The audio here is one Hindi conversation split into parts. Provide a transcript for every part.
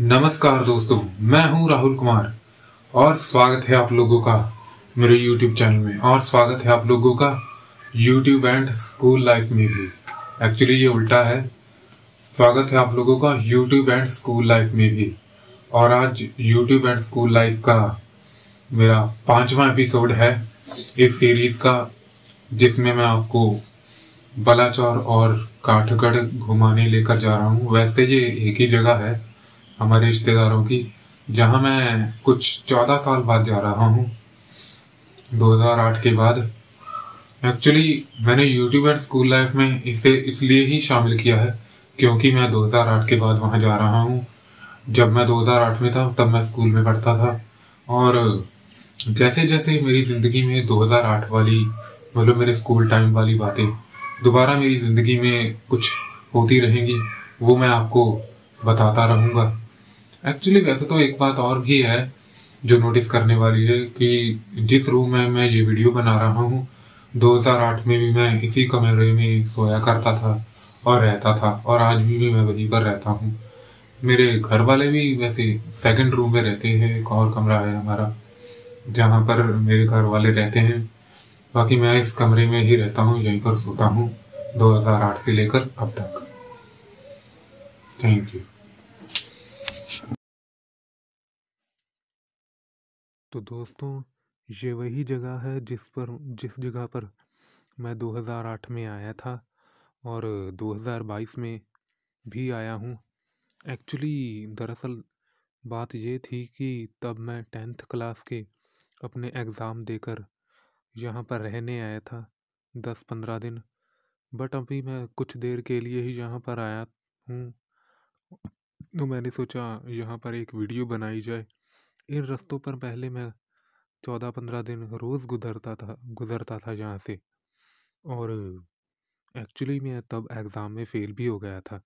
नमस्कार दोस्तों मैं हूं राहुल कुमार और स्वागत है आप लोगों का मेरे YouTube चैनल में और स्वागत है आप लोगों का YouTube एंड स्कूल लाइफ में भी एक्चुअली ये उल्टा है स्वागत है आप लोगों का YouTube एंड स्कूल लाइफ में भी और आज YouTube एंड स्कूल लाइफ का मेरा पांचवा एपिसोड है इस सीरीज़ का जिसमें मैं आपको बलाचौर और काठगढ़ घुमाने लेकर जा रहा हूँ वैसे ये एक ही जगह है हमारे रिश्तेदारों की जहां मैं कुछ चौदह साल बाद जा रहा हूं 2008 के बाद एक्चुअली मैंने यूट्यूब एंड स्कूल लाइफ में इसे इसलिए ही शामिल किया है क्योंकि मैं 2008 के बाद वहाँ जा रहा हूँ जब मैं 2008 में था तब मैं स्कूल में पढ़ता था और जैसे जैसे मेरी ज़िंदगी में 2008 वाली मतलब मेरे स्कूल टाइम वाली बातें दोबारा मेरी ज़िंदगी में कुछ होती रहेंगी वो मैं आपको बताता रहूँगा एक्चुअली वैसे तो एक बात और भी है जो नोटिस करने वाली है कि जिस रूम में मैं ये वीडियो बना रहा हूँ 2008 में भी मैं इसी कमरे में सोया करता था और रहता था और आज भी, मैं वहीं पर रहता हूँ मेरे घर वाले भी वैसे सेकंड रूम में रहते हैं एक और कमरा है हमारा जहाँ पर मेरे घर वाले रहते हैं बाकी मैं इस कमरे में ही रहता हूँ यहीं पर सोता हूँ 2008 से लेकर अब तक थैंक यू तो दोस्तों ये वही जगह है जिस पर जिस जगह पर मैं 2008 में आया था और 2022 में भी आया हूँ एक्चुअली दरअसल बात ये थी कि तब मैं टेंथ क्लास के अपने एग्ज़ाम देकर यहाँ पर रहने आया था दस पंद्रह दिन बट अभी मैं कुछ देर के लिए ही यहाँ पर आया हूँ तो मैंने सोचा यहाँ पर एक वीडियो बनाई जाए इन रस्तों पर पहले मैं चौदह पंद्रह दिन रोज़ गुजरता था गुज़रता था यहाँ से और एक्चुअली मैं तब एग्ज़ाम में फ़ेल भी हो गया था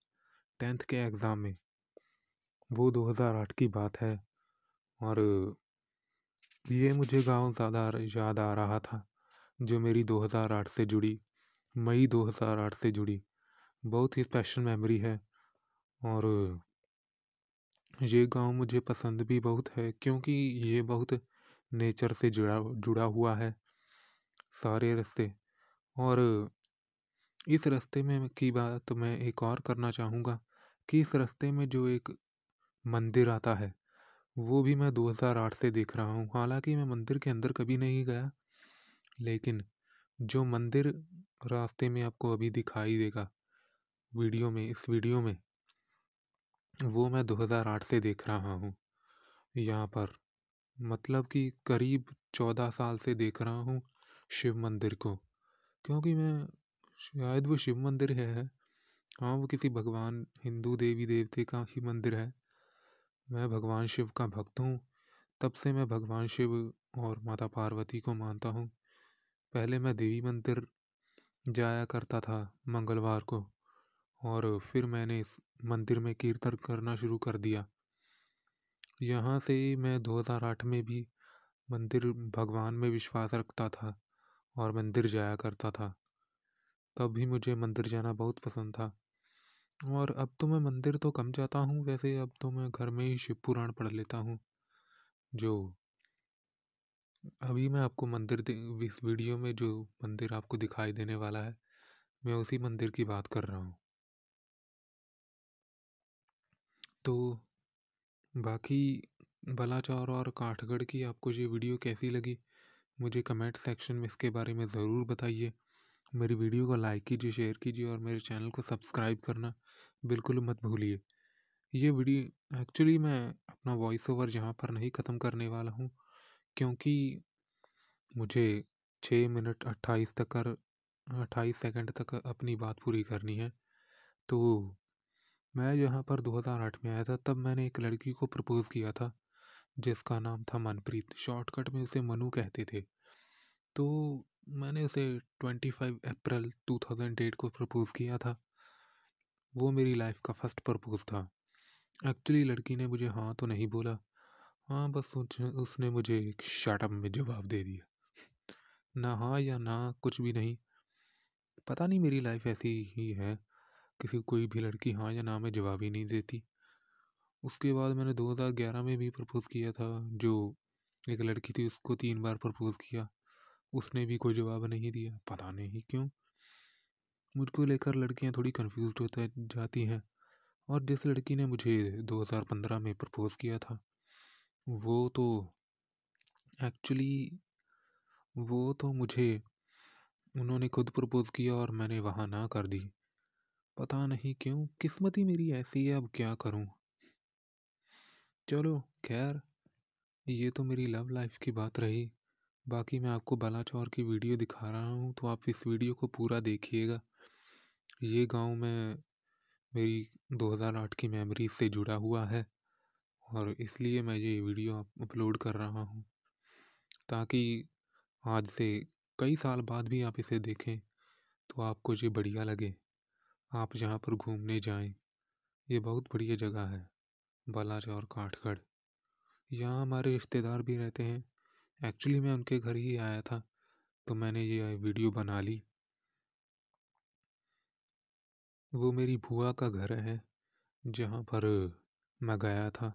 टेंथ के एग्ज़ाम में वो 2008 की बात है और ये मुझे गांव ज़्यादा याद आ रहा था जो मेरी 2008 से जुड़ी मई 2008 से जुड़ी बहुत ही स्पेशल मेमोरी है और ये गाँव मुझे पसंद भी बहुत है क्योंकि ये बहुत नेचर से जुड़ा जुड़ा हुआ है सारे रास्ते और इस रास्ते में की बात मैं एक और करना चाहूँगा कि इस रास्ते में जो एक मंदिर आता है वो भी मैं 2008 से देख रहा हूँ हालांकि मैं मंदिर के अंदर कभी नहीं गया लेकिन जो मंदिर रास्ते में आपको अभी दिखाई देगा वीडियो में इस वीडियो में वो मैं 2008 से देख रहा हूँ यहाँ पर मतलब कि करीब चौदह साल से देख रहा हूँ शिव मंदिर को क्योंकि मैं शायद वो शिव मंदिर है हाँ वो किसी भगवान हिंदू देवी देवते का ही मंदिर है मैं भगवान शिव का भक्त हूँ तब से मैं भगवान शिव और माता पार्वती को मानता हूँ पहले मैं देवी मंदिर जाया करता था मंगलवार को और फिर मैंने इस मंदिर में कीर्तन करना शुरू कर दिया यहाँ से ही मैं 2008 में भी मंदिर भगवान में विश्वास रखता था और मंदिर जाया करता था तब भी मुझे मंदिर जाना बहुत पसंद था और अब तो मैं मंदिर तो कम जाता हूँ वैसे अब तो मैं घर में ही शिव पुराण पढ़ लेता हूँ जो अभी मैं आपको मंदिर इस वीडियो में जो मंदिर आपको दिखाई देने वाला है मैं उसी मंदिर की बात कर रहा हूँ तो बाकी बलाचौर और काठगढ़ की आपको ये वीडियो कैसी लगी मुझे कमेंट सेक्शन में इसके बारे में ज़रूर बताइए मेरी वीडियो को लाइक कीजिए शेयर कीजिए और मेरे चैनल को सब्सक्राइब करना बिल्कुल मत भूलिए ये वीडियो एक्चुअली मैं अपना वॉइस ओवर यहाँ पर नहीं ख़त्म करने वाला हूँ क्योंकि मुझे छः मिनट अट्ठाईस तक कर अट्ठाईस सेकेंड तक अपनी बात पूरी करनी है तो मैं यहाँ पर 2008 में आया था तब मैंने एक लड़की को प्रपोज़ किया था जिसका नाम था मनप्रीत शॉर्टकट में उसे मनु कहते थे तो मैंने उसे 25 अप्रैल 2008 को प्रपोज़ किया था वो मेरी लाइफ का फर्स्ट प्रपोज़ था एक्चुअली लड़की ने मुझे हाँ तो नहीं बोला हाँ बस उसने मुझे एक शार्टअप में जवाब दे दिया ना हाँ या ना कुछ भी नहीं पता नहीं मेरी लाइफ ऐसी ही है किसी कोई भी लड़की हाँ या ना में जवाब ही नहीं देती उसके बाद मैंने 2011 में भी प्रपोज़ किया था जो एक लड़की थी उसको तीन बार प्रपोज़ किया उसने भी कोई जवाब नहीं दिया पता नहीं क्यों मुझको लेकर लड़कियां थोड़ी कंफ्यूज होता जाती हैं और जिस लड़की ने मुझे 2015 में प्रपोज़ किया था वो तो एक्चुअली वो तो मुझे उन्होंने खुद प्रपोज़ किया और मैंने वहाँ ना कर दी पता नहीं क्यों किस्मत ही मेरी ऐसी है अब क्या करूं चलो खैर ये तो मेरी लव लाइफ की बात रही बाकी मैं आपको बलाचौर की वीडियो दिखा रहा हूँ तो आप इस वीडियो को पूरा देखिएगा ये गांव में मेरी 2008 की मेमोरी से जुड़ा हुआ है और इसलिए मैं ये वीडियो अपलोड कर रहा हूँ ताकि आज से कई साल बाद भी आप इसे देखें तो आपको ये बढ़िया लगे आप जहाँ पर घूमने जाएं ये बहुत बढ़िया जगह है और काठगढ़ यहाँ हमारे रिश्तेदार भी रहते हैं एक्चुअली मैं उनके घर ही आया था तो मैंने ये वीडियो बना ली वो मेरी भुआ का घर है जहाँ पर मैं गया था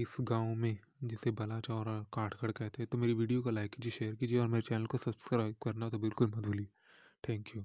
इस गांव में जिसे बलाचौर और काठगढ़ कहते हैं तो मेरी वीडियो को लाइक कीजिए शेयर कीजिए और मेरे चैनल को सब्सक्राइब करना तो बिल्कुल मत भूलिए थैंक यू